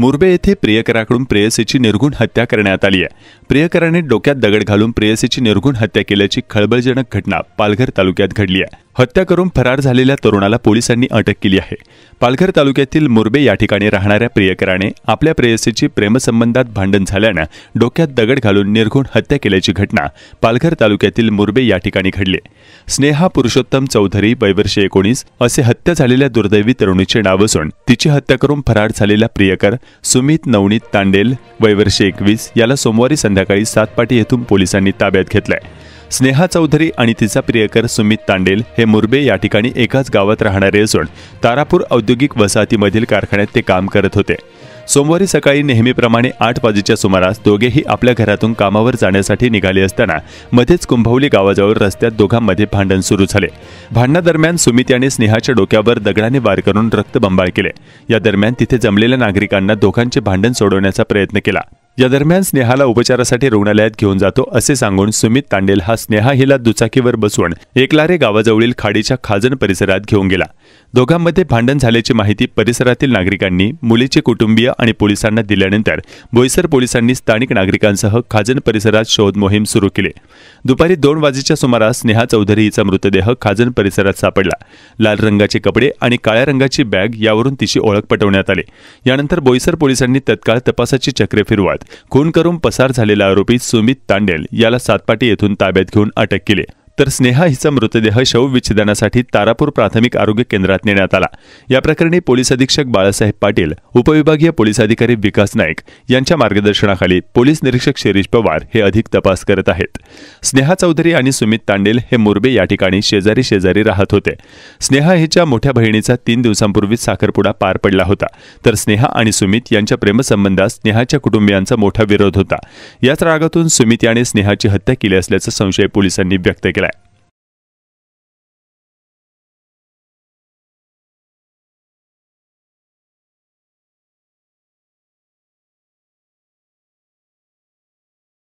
मुरबे येथे प्रियकराकडून प्रेयसीची निर्घुण हत्या करण्यात आली आहे प्रियकराने डोक्यात दगड घालून प्रेयसीची निर्घुण हत्या केल्याची खळबळजनक घटना पालघर तालुक्यात घडली आहे हत्या करून फरार झालेल्या तरुणाला पोलिसांनी अटक केली आहे पालघर तालुक्यातील मुरबे या ठिकाणी राहणाऱ्या प्रियकराने आपल्या प्रेयसीची प्रेमसंबंधात भांडण झाल्यानं डोक्यात दगड घालून निर्घुण हत्या केल्याची घटना पालघर तालुक्यातील मुरबे या ठिकाणी घडली स्नेहा पुरुषोत्तम चौधरी वैवर्षे एकोणीस असे हत्या झालेल्या दुर्दैवी तरुणीचे नाव असून तिची हत्या करून फरार झालेला प्रियकर सुमित नवनीत तांडेल वैवर्षे एकवीस याला सोमवारी संध्याकाळी सातपाटी येथून पोलिसांनी ताब्यात घेतलंय स्नेहा चौधरी आणि तिचा प्रियकर सुमित तांडेल हे मुरबे या ठिकाणी एकाच गावात राहणारे असून तारापूर औद्योगिक वसाहतीमधील कारखान्यात ते काम करत होते सोमवारी सकाळी नेहमीप्रमाणे आठ वाजेच्या सुमारास दोघेही आपल्या घरातून कामावर जाण्यासाठी निघाले असताना मध्येच कुंभवली गावाजवळ रस्त्यात दोघांमध्ये भांडण सुरू झाले भांडणादरम्यान सुमित याने स्नेहाच्या डोक्यावर दगडाने वार करून रक्तबंबाळ केले या दरम्यान तिथे जमलेल्या नागरिकांना दोघांचे भांडण सोडवण्याचा प्रयत्न केला या दरम्यान स्नेहाला उपचारासाठी रुग्णालयात घेऊन जातो असे सांगून सुमित तांडेल हा स्नेहा हिला दुचाकीवर बसवून एकलारे गावाजवळील खाडीच्या खाजन परिसरात घेऊन गेला दोघांमध्ये भांडण झाल्याची माहिती परिसरातील नागरिकांनी मुलीचे कुटुंबीय आणि पोलिसांना दिल्यानंतर बोईसर पोलिसांनी स्थानिक नागरिकांसह खाजन परिसरात शोध मोहीम सुरू केली दुपारी दोन वाजेच्या सुमारास स्नेहा चौधरी हिचा मृतदेह खाजन परिसरात सापडला लाल रंगाचे कपडे आणि काळ्या रंगाची बॅग यावरून तिची ओळख पटवण्यात आली यानंतर बोईसर पोलिसांनी तत्काळ तपासाची चक्रे फिरवत खून करून पसार झालेला आरोपी सुमित तांडेल याला सातपाटी येथून ताब्यात घेऊन अटक केली तर स्नेहा हिचा मृतदेह शवविच्छेदनासाठी तारापूर प्राथमिक आरोग्य केंद्रात नेण्यात आला या प्रकरणी पोलीस अधीक्षक बाळासाहेब पाटील उपविभागीय पोलीस अधिकारी विकास नाईक यांच्या मार्गदर्शनाखाली पोलीस निरीक्षक शिरीष पवार हे अधिक तपास करत आहेत स्नेहा चौधरी आणि सुमित तांडेल हे मुरबे या ठिकाणी शेजारी शेजारी राहत होते स्नेहा हिच्या मोठ्या बहिणीचा तीन दिवसांपूर्वीच साखरपुडा पार पडला होता तर स्नेहा आणि सुमित यांच्या प्रेमसंबंधात स्नेहाच्या कुटुंबियांचा मोठा विरोध होता याच रागातून सुमित याने स्नेहाची हत्या केली असल्याचा संशय पोलिसांनी व्यक्त केला